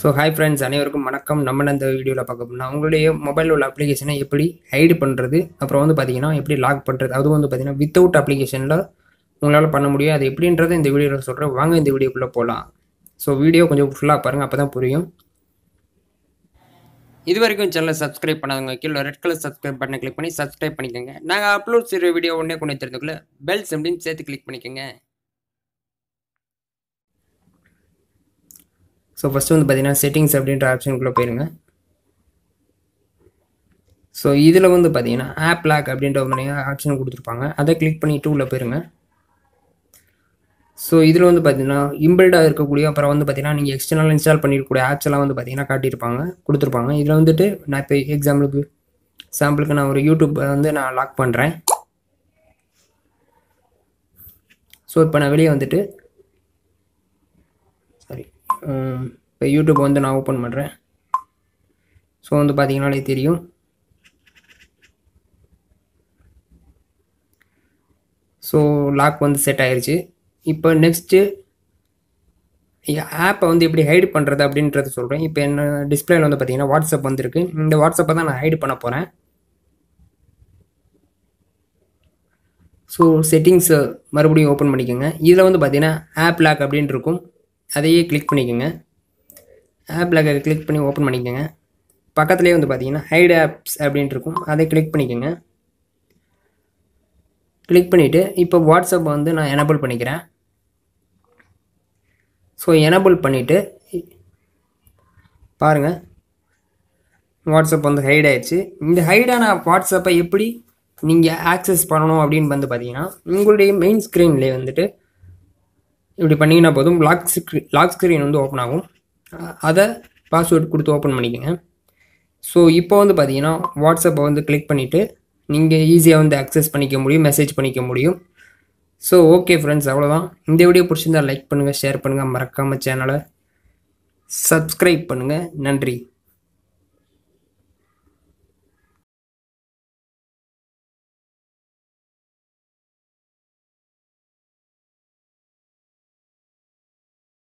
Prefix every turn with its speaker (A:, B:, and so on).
A: so hi friends அனைவருக்கும் வணக்கம் நம்ம இந்த வீடியோவில் பார்க்க போனால் உங்களுடைய மொபைலில் உள்ள அப்ளிகேஷனை எப்படி ஹைடு பண்ணுறது அப்புறம் வந்து பார்த்திங்கன்னா எப்படி லாக் பண்ணுறது அதுவும் வந்து பார்த்திங்கன்னா வித்தவுட் அப்ளிகேஷனில் உங்களால் பண்ண முடியும் அது எப்படின்றது இந்த வீடியோவில் சொல்கிறேன் வாங்க இந்த வீடியோக்குள்ளே போகலாம் ஸோ வீடியோ கொஞ்சம் ஃபுல்லாக பாருங்கள் அப்போ தான் புரியும் இது வரைக்கும் சேனலை சப்ஸ்கிரைப் பண்ணாதவங்க கீழே ரெட் கலர் சப்ஸ்கிரைப் பட்டனை கிளிக் பண்ணி சப்ஸ்கிரைப் பண்ணிக்கோங்க நாங்கள் அப்லோட் செய்கிற வீடியோ ஒன்றே கொண்டு தெரிந்துக்குள்ள பெல் சிம்லின்னு சேர்த்து கிளிக் பண்ணிக்கோங்க ஸோ ஃபஸ்ட்டு வந்து பார்த்தீங்கன்னா செட்டிங்ஸ் அப்படின்ற ஆப்ஷனுக்குள்ளே போயிருங்க ஸோ இதில் வந்து பார்த்தீங்கன்னா ஆப் லாக் அப்படின்ற ஒரு ஆப்ஷன் கொடுத்துருப்பாங்க அதை கிளிக் பண்ணிவிட்டு உள்ளே போயிருங்க ஸோ இதில் வந்து பார்த்தீங்கன்னா இம்பில்டாக இருக்கக்கூடிய அப்புறம் வந்து பார்த்தீங்கன்னா நீங்கள் எக்ஸ்டர்னல் இன்ஸ்டால் பண்ணிருக்கக்கூடிய ஆப்ஸ் எல்லாம் வந்து பார்த்தீங்கன்னா காட்டியிருப்பாங்க கொடுத்துருப்பாங்க இதில் வந்துட்டு நான் இப்போ எக்ஸாம்பிளுக்கு சாம்பிளுக்கு நான் ஒரு யூடியூப் வந்து நான் லாக் பண்ணுறேன் ஸோ இப்போ நான் வெளியே வந்துட்டு சாரி இப்போ யூடியூப் வந்து நான் ஓப்பன் பண்ணுறேன் ஸோ வந்து பார்த்தீங்கன்னாலே தெரியும் ஸோ லாக் வந்து செட் ஆகிருச்சு இப்போ நெக்ஸ்ட்டு ஆப்பை வந்து எப்படி ஹைட் பண்ணுறது அப்படின்றத சொல்கிறேன் இப்போ என்ன டிஸ்பிளேல வந்து பார்த்தீங்கன்னா வாட்ஸ்அப் வந்துருக்கு இந்த வாட்ஸ்அப்பை தான் நான் ஹைட் பண்ண போகிறேன் ஸோ செட்டிங்ஸை மறுபடியும் ஓப்பன் பண்ணிக்கோங்க இதில் வந்து பார்த்தீங்கன்னா ஆப் லாக் அப்படின்ட்டு இருக்கும் அதையே கிளிக் பண்ணிக்கோங்க ஆப் லாக்கரை கிளிக் பண்ணி ஓப்பன் பண்ணிக்கோங்க பக்கத்துலேயே வந்து பார்த்தீங்கன்னா ஹைட் ஆப்ஸ் அப்படின்ட்டு இருக்கும் அதை கிளிக் பண்ணிக்கோங்க கிளிக் பண்ணிவிட்டு இப்போ வாட்ஸ்அப் வந்து நான் எனபிள் பண்ணிக்கிறேன் ஸோ எனபிள் பண்ணிவிட்டு பாருங்கள் வாட்ஸ்அப் வந்து ஹைட் ஆயிடுச்சு இந்த ஹைடான வாட்ஸ்அப்பை எப்படி நீங்கள் ஆக்சஸ் பண்ணணும் அப்படின்னு வந்து பார்த்தீங்கன்னா உங்களுடைய மெயின் ஸ்க்ரீன்லேயே வந்துட்டு இப்படி பண்ணிங்கன்னா போதும் லாக் ஸ்க்ரீன் லாக் ஸ்க்ரீன் வந்து ஓப்பன் ஆகும் அதை பாஸ்வேர்டு கொடுத்து ஓப்பன் பண்ணிக்கோங்க ஸோ இப்போ வந்து பார்த்தீங்கன்னா வாட்ஸ்அப்பை வந்து கிளிக் பண்ணிவிட்டு நீங்கள் ஈஸியாக வந்து அக்சஸ் பண்ணிக்க முடியும் மெசேஜ் பண்ணிக்க முடியும் ஸோ ஓகே ஃப்ரெண்ட்ஸ் அவ்வளோதான் இந்த வீடியோ பிடிச்சிருந்தால் லைக் பண்ணுங்கள் ஷேர் பண்ணுங்கள் மறக்காமல் சேனலை சப்ஸ்கிரைப் பண்ணுங்கள் நன்றி